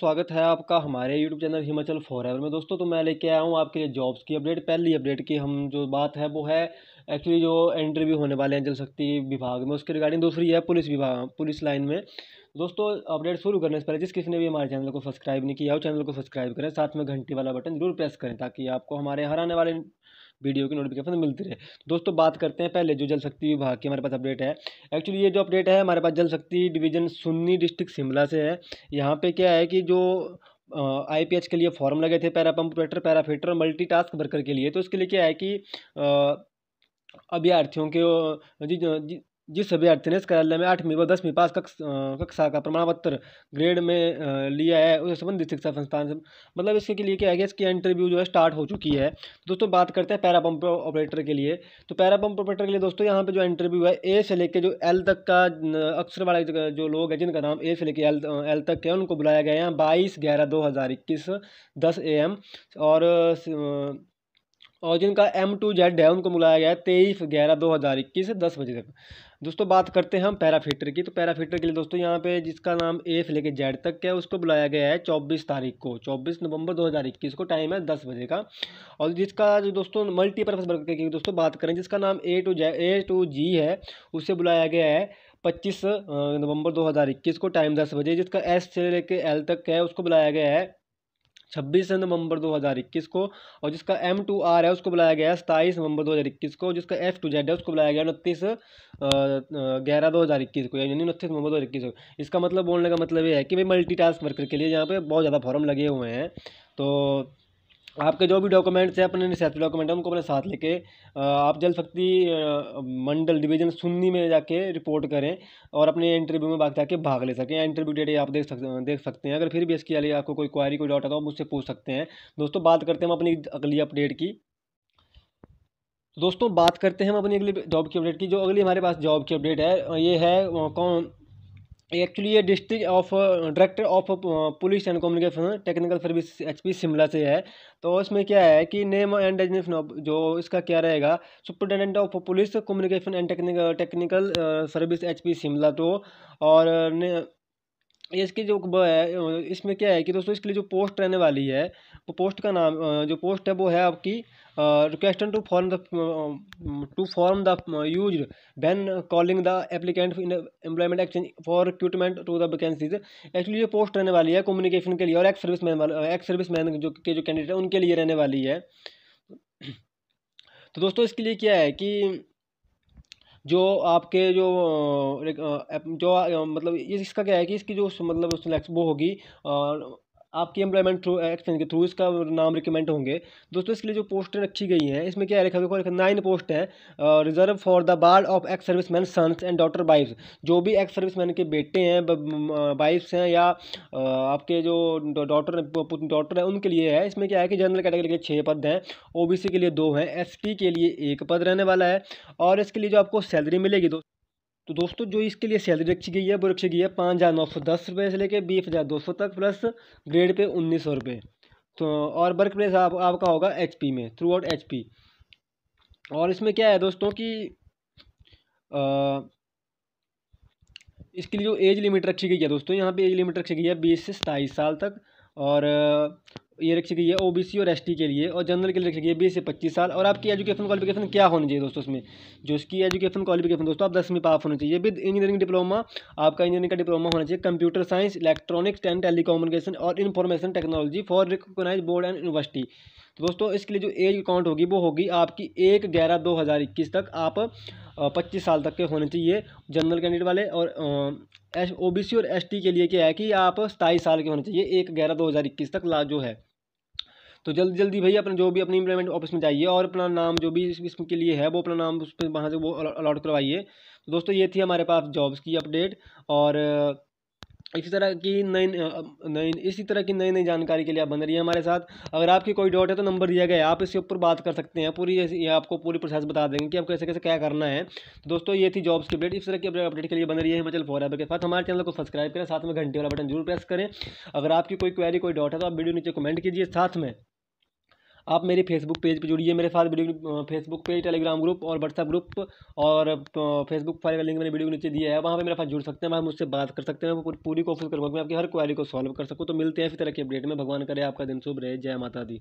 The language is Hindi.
स्वागत है आपका हमारे YouTube channel Himachal for ever में दोस्तों तो मैं लेके आया हूँ आपके लिए जॉब्स की अपडेट पहली अपडेट की हम जो बात है वो है एक्चुअली जो इंटरव्यू होने वाले हैं जल शक्ति विभाग में उसके रिगार्डिंग दूसरी है पुलिस विभाग पुलिस लाइन में दोस्तों अपडेट शुरू करने से पहले जिस किसी ने भी हमारे चैनल को सब्सक्राइब नहीं किया हो चैनल को सब्सक्राइब करें साथ में घंटी वाला बटन जरूर प्रेस करें ताकि आपको हमारे हर आने वाले वीडियो की नोटिफिकेशन मिलती रहे दोस्तों बात करते हैं पहले जो जल शक्ति विभाग की हमारे पास अपडेट है एक्चुअली ये जो अपडेट है हमारे पास जल शक्ति डिवीजन सुन्नी डिस्ट्रिक्ट शिमला से है यहाँ पे क्या है कि जो आई पी एच के लिए फॉर्म लगे थे पैरा पंप ऑपरेटर पैराफिटर और मल्टी टास्क वर्कर के लिए तो इसके लिए क्या है कि अभ्यार्थियों के जी, जी जिस अभ्यर्थी ने इस कार्यालय में आठवीं व दसवीं पास कक्ष कक्षा का प्रमाण पत्र ग्रेड में लिया है उसे संबंधित शिक्षा संस्थान से मतलब इसके के लिए क्या है इसकी इंटरव्यू जो है स्टार्ट हो चुकी है दोस्तों बात करते हैं पैरा पंप ऑपरेटर के लिए तो पैरा पंप ऑपरेटर के लिए दोस्तों यहाँ पर जो इंटरव्यू है ए से लेकर जो एल तक का अक्षर वाले जो लोग हैं जिनका नाम ए से लेकर एल एल तक है उनको बुलाया गया है बाईस ग्यारह दो हज़ार इक्कीस दस ए एम और और जिनका एम टू जेड है उनको बुलाया गया है तेईस ग्यारह दो हज़ार इक्कीस दस बजे तक दोस्तों बात करते हैं हम पैराफिटर की तो पैराफिटर के लिए दोस्तों यहाँ पे जिसका नाम ए से लेकर जेड तक है उसको बुलाया गया है चौबीस तारीख को चौबीस नवंबर दो हज़ार इक्कीस को टाइम है दस बजे का और जिसका जो दोस्तों मल्टीपर्पज़ वर्क की दोस्तों बात करें जिसका नाम ए टू जे ए टू जी है उसे बुलाया गया है पच्चीस नवंबर इक्कीस को टाइम दस बजे जिसका एस से लेकर एल तक है उसको बुलाया गया है छब्बीस नवंबर 2021 को और जिसका एम टू आर है उसको बुलाया गया सताईस नवंबर 2021 को जिसका एफ टू जेड है उसको बुलाया गया उनतीस ग्यारह दो हज़ार इक्कीस को यानी उनतीस नवंबर दो हज़ार इक्कीस को इसका मतलब बोलने का मतलब ये है कि भाई मल्टीटास्क वर्कर के लिए यहाँ पे बहुत ज़्यादा फॉर्म लगे हुए हैं तो आपके जो भी डॉक्यूमेंट्स हैं अपने निशस्त्र डॉक्यूमेंट हैं उनको अपने साथ लेके आप जल शक्ति मंडल डिवीजन सुन्नी में जाके रिपोर्ट करें और अपने इंटरव्यू में बात जाके भाग ले सकें इंटरव्यू डेट आप देख सकते देख सकते हैं अगर फिर भी इसके लिए आपको कोई क्वारी कोई डाउट आता हो मुझसे पूछ सकते हैं दोस्तों बात करते हैं हम अपनी अगली अपडेट की दोस्तों बात करते हैं हम अपनी अगली जॉब की अपडेट की जो अगली हमारे पास जॉब की अपडेट है ये है कौन एक्चुअली ये district of director of police and communication technical service HP Shimla से है तो उसमें क्या है कि नेम एंड डेजिनेशन ऑफ जो इसका क्या रहेगा superintendent of police communication and technical technical service HP Shimla तो और uh, इसकी जो वो है इसमें क्या है कि दोस्तों इसके लिए जो पोस्ट रहने वाली है वो पोस्ट का नाम जो पोस्ट है वो है आपकी request to form the to form the use when calling the applicant in employment exchange for recruitment to the vacancies actually ये पोस्ट रहने वाली है कम्युनिकेशन के लिए और ex service man ex service man जो के जो कैंडिडेट है उनके लिए रहने वाली है तो दोस्तों इसके लिए क्या है कि जो आपके जो जो मतलब इसका क्या है कि इसकी जो मतलब वो होगी आपकी एम्प्लॉयमेंट थ्रू एक्सपेंस के थ्रू इसका नाम रिकमेंड होंगे दोस्तों इसके लिए जो पोस्टें रखी गई हैं इसमें क्या लिखा देखो नाइन पोस्ट है reserve for the ward of ex service man sons and daughter wives जो भी एक्स सर्विस मैन के बेटे हैं वाइफ्स हैं या uh, आपके जो डॉटर डॉटर हैं उनके लिए है इसमें क्या है कि जनरल कैटेगरी के लिए छः पद हैं ओ के लिए दो हैं एस के लिए एक पद रहने वाला है और इसके लिए जो आपको सैलरी मिलेगी दोस्तों तो दोस्तों जो इसके लिए सैलरी रखी गई है वो रखी गई है पाँच हज़ार नौ सौ दस रुपये से लेकर बीस हज़ार दो सौ तक प्लस ग्रेड पे उन्नीस सौ रुपये तो और वर्क प्लेस आप, आपका होगा एच पी में थ्रू आउट एच पी और इसमें क्या है दोस्तों कि आ, इसके लिए जो एज लिमिट रखी गई है दोस्तों यहाँ पे एज लिमिट रखी गई है बीस से सताईस साल तक और ये रखी गई है सी और टी के लिए और जनरल के लिए रखी गई है बीस से पच्चीस साल और आपकी एजुकेशन क्वालिफिकेशन क्या होनी चाहिए दोस्तों उसमें जो उसकी एजुकेशन क्वालिफिकेशन दोस्तों आप दसवीं पास होना चाहिए विद इंजीनियरिंग डिप्लोमा आपका इंजीनियरिंग का डिप्लोमा होना चाहिए computer science electronics and telecommunication और information technology for recognise board and university तो दोस्तों इसके लिए जो एज अकाउंट होगी वो होगी आपकी एक ग्यारह दो हज़ार इक्कीस तक आप पच्चीस साल तक के होने चाहिए जनरल कैंडिडेट वाले और एस ओ बी सी और एस टी के लिए क्या है कि आप सताईस साल के होने चाहिए एक ग्यारह दो हज़ार इक्कीस तक ला जो है तो जल्दी जल्दी भैया अपना जो भी अपनी इम्प्लॉयमेंट ऑफिस में जाइए और अपना नाम जो भी इसके लिए है वो अपना नाम उस पर वहाँ से वो अलॉट करवाइए तो दोस्तों ये थी हमारे पास जॉब्स की अपडेट और इसी तरह की नई नई इसी तरह की नई नई जानकारी के लिए आप बन रही है हमारे साथ अगर आपकी कोई डाउट है तो नंबर दिया गया है आप इसके ऊपर बात कर सकते हैं पूरी ये आपको पूरी प्रोसेस बता देंगे कि आप कैसे कैसे क्या करना है तो दोस्तों ये थी जॉब्स की अपडेट इस तरह की अपडेट के लिए बन रही है हिमाचल फॉर के साथ हमारे चैनल को सब्सक्राइब करें साथ में घंटे वाला बटन जरूर प्रेस करें अगर आपकी कोई क्वेरी कोई डाउट है तो आप वीडियो नीचे कमेंट कीजिए साथ में आप मेरे फेसबुक पेज पर जुड़िए मेरे साथ video Facebook page Telegram group और व्हाट्सअप ग्रुप और फेसबुक फाइल का लिंक मैंने वीडियो नीचे दिया है वहाँ पर मेरे साथ जुड़ सकते हैं वहाँ मुझसे बात कर सकते हैं पूरी कोशिश करूँगा मैं आपकी हर क्वारी को सॉल्व कर सकूँ तो मिलते हैं इस तरह की अपडेट में भगवान करे आपका दिन शुभ रहे जय माता दी